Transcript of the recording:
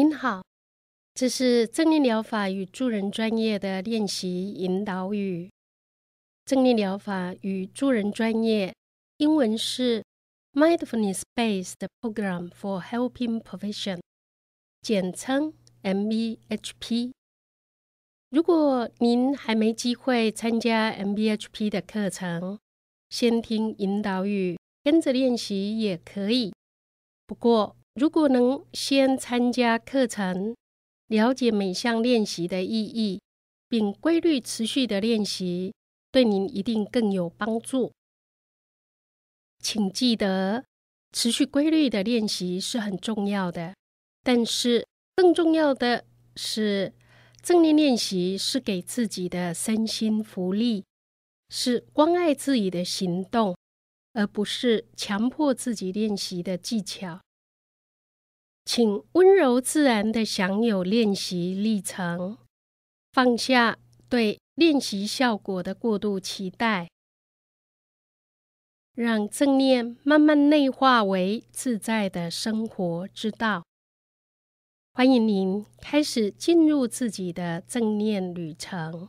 您好，这是正念疗法与助人专业的练习引导语。正念疗法与助人专业，英文是 Mindfulness Based Program for Helping Profession，简称 MBHP。如果您还没机会参加 MBHP 的课程，先听引导语，跟着练习也可以。不过，如果能先参加课程，了解每项练习的意义，并规律持续的练习，对您一定更有帮助。请记得，持续规律的练习是很重要的，但是更重要的是，正念练习是给自己的身心福利，是关爱自己的行动，而不是强迫自己练习的技巧。请温柔自然的享有练习历程，放下对练习效果的过度期待，让正念慢慢内化为自在的生活之道。欢迎您开始进入自己的正念旅程。